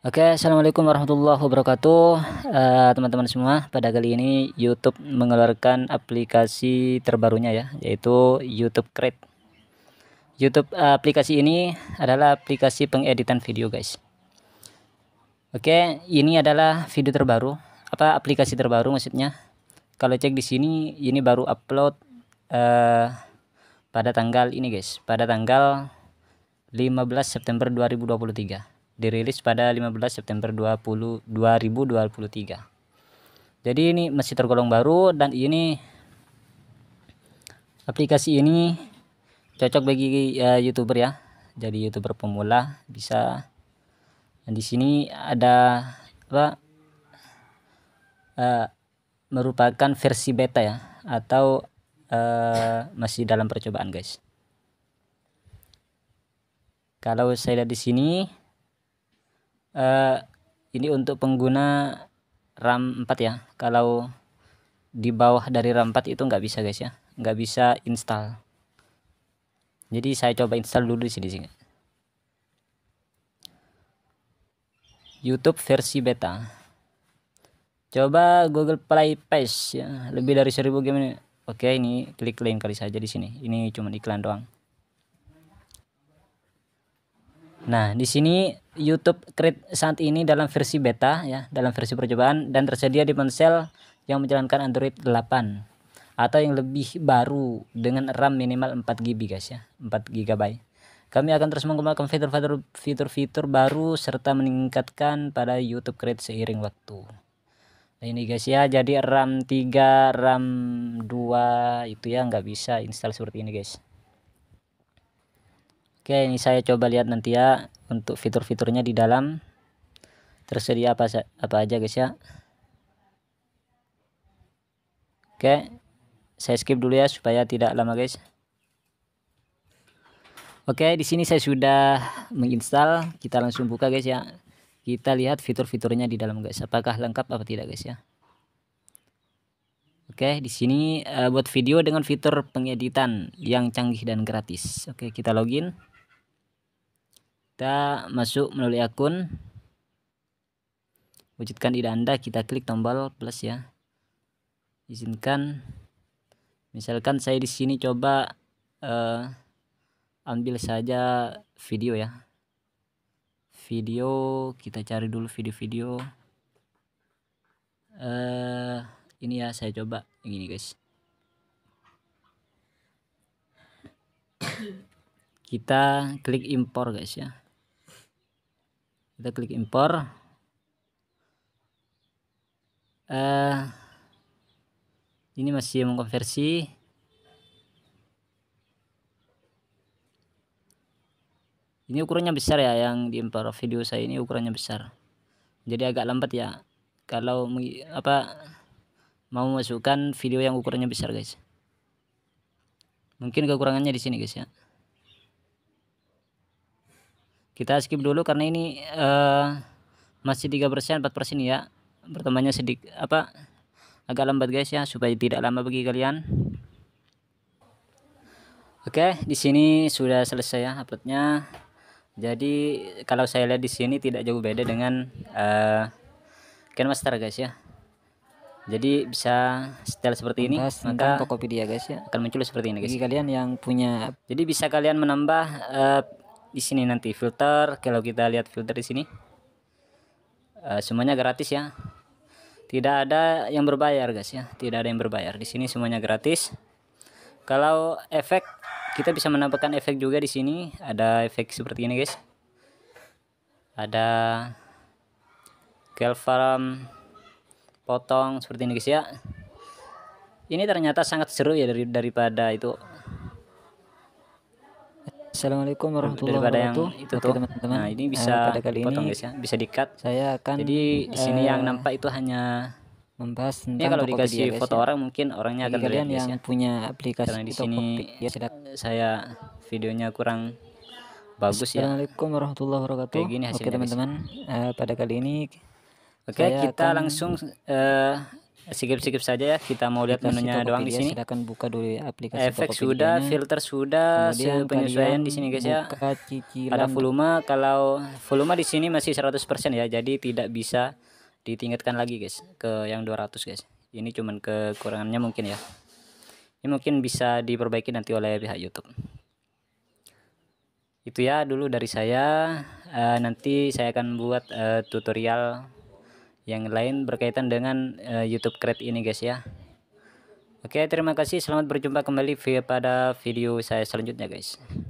Oke, okay, assalamualaikum warahmatullahi wabarakatuh, eh, teman-teman uh, semua. Pada kali ini YouTube mengeluarkan aplikasi terbarunya ya, yaitu YouTube Create. YouTube uh, aplikasi ini adalah aplikasi pengeditan video, guys. Oke, okay, ini adalah video terbaru. Apa aplikasi terbaru maksudnya? Kalau cek di sini, ini baru upload uh, pada tanggal ini, guys. Pada tanggal 15 September 2023 dirilis pada 15 September 20, 2023 jadi ini masih tergolong baru dan ini aplikasi ini cocok bagi uh, youtuber ya jadi youtuber pemula bisa dan di sini ada apa uh, merupakan versi beta ya atau uh, masih dalam percobaan guys kalau saya lihat di sini uh, ini untuk pengguna RAM 4 ya kalau di bawah dari RAM 4 itu nggak bisa guys ya nggak bisa install jadi saya coba install dulu di sini sih YouTube versi beta coba Google Play Pass ya lebih dari 1000 game ini oke ini klik link kali saja di sini ini cuma iklan doang Nah, di sini YouTube Create saat ini dalam versi beta ya, dalam versi percobaan dan tersedia di ponsel yang menjalankan Android 8 atau yang lebih baru dengan RAM minimal 4 GB guys ya, 4 GB. Kami akan terus mengembangkan fitur-fitur fitur-fitur baru serta meningkatkan pada YouTube Create seiring waktu. Nah, ini guys ya, jadi RAM 3, RAM 2 itu ya nggak bisa install seperti ini guys. Oke, ini saya coba lihat nanti ya untuk fitur-fiturnya di dalam tersedia apa apa aja guys ya. Oke. Saya skip dulu ya supaya tidak lama guys. Oke, di sini saya sudah menginstal. Kita langsung buka guys ya. Kita lihat fitur-fiturnya di dalam guys. Apakah lengkap apa tidak guys ya? Oke, di sini uh, buat video dengan fitur pengeditan yang canggih dan gratis. Oke, kita login kita masuk melalui akun wujudkan ide anda kita klik tombol plus ya izinkan misalkan saya di sini coba uh, ambil saja video ya video kita cari dulu video-video uh, ini ya saya coba yang ini guys kita klik impor guys ya kita klik impor uh, ini masih mengkonversi ini ukurannya besar ya yang diimpor video saya ini ukurannya besar jadi agak lambat ya kalau apa mau masukkan video yang ukurannya besar guys mungkin kekurangannya di sini guys ya kita skip dulu karena ini uh, masih empat persen ya pertamanya sedikit apa agak lambat guys ya supaya tidak lama bagi kalian Oke di sini sudah selesai ya uploadnya jadi kalau saya lihat di sini tidak jauh beda dengan uh, eh, Master guys ya jadi bisa setel seperti ini Mas, maka Tokopedia guys ya akan muncul seperti ini guys kalian yang punya jadi bisa kalian menambah uh, di sini nanti filter kalau kita lihat filter di sini uh, semuanya gratis ya tidak ada yang berbayar guys ya tidak ada yang berbayar di sini semuanya gratis kalau efek kita bisa menambahkan efek juga di sini ada efek seperti ini guys ada kelfarm potong seperti ini guys ya ini ternyata sangat seru ya dari daripada itu Assalamualaikum warahmatullahi Daripada wabarakatuh. Yang itu Oke, teman-teman. Nah, ini eh, bisa uh, pada kali potong ini guys ya, bisa dikat. Saya akan Jadi di sini uh, yang eh, nampak itu hanya membahas tentang ya, kalau dikasih dia, foto ya. orang mungkin orangnya Jadi akan kalian yang ya. punya aplikasi Karena di sini ya, silakan. saya videonya kurang bagus ya. Assalamualaikum warahmatullahi wabarakatuh. Kayak gini hasilnya, Oke, teman-teman. Uh, pada kali ini Oke, kita akan... langsung uh, Sikip-sikip saja ya. Kita mau lihat menunya doang di sini. akan buka dulu ya aplikasi Efek sudah, filter sudah, Kemudian penyesuaian di sini guys ya. Ada volume kalau volume di sini masih 100% ya. Jadi tidak bisa ditingkatkan lagi guys ke yang 200 guys. Ini cuman kekurangannya mungkin ya. Ini mungkin bisa diperbaiki nanti oleh pihak YouTube. Itu ya dulu dari saya. Uh, nanti saya akan buat uh, tutorial yang lain berkaitan dengan uh, YouTube Crate ini guys ya Oke terima kasih selamat berjumpa kembali via pada video saya selanjutnya guys